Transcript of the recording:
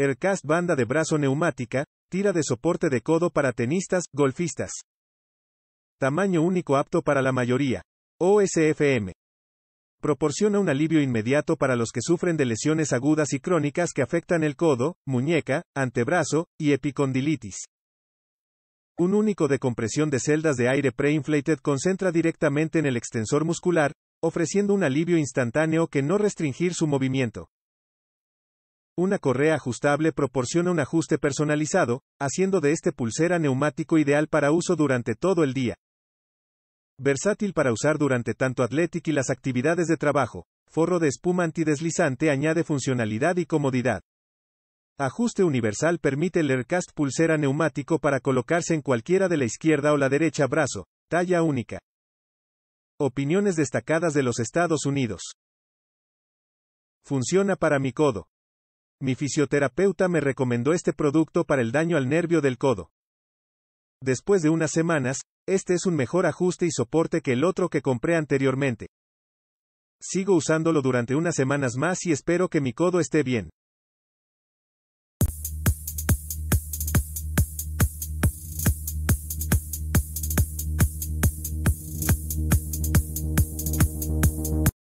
Aircast banda de brazo neumática, tira de soporte de codo para tenistas, golfistas. Tamaño único apto para la mayoría. OSFM. Proporciona un alivio inmediato para los que sufren de lesiones agudas y crónicas que afectan el codo, muñeca, antebrazo, y epicondilitis. Un único de compresión de celdas de aire preinflated concentra directamente en el extensor muscular, ofreciendo un alivio instantáneo que no restringir su movimiento. Una correa ajustable proporciona un ajuste personalizado, haciendo de este pulsera neumático ideal para uso durante todo el día. Versátil para usar durante tanto athletic y las actividades de trabajo. Forro de espuma antideslizante añade funcionalidad y comodidad. Ajuste universal permite el Aircast pulsera neumático para colocarse en cualquiera de la izquierda o la derecha brazo, talla única. Opiniones destacadas de los Estados Unidos. Funciona para mi codo. Mi fisioterapeuta me recomendó este producto para el daño al nervio del codo. Después de unas semanas, este es un mejor ajuste y soporte que el otro que compré anteriormente. Sigo usándolo durante unas semanas más y espero que mi codo esté bien.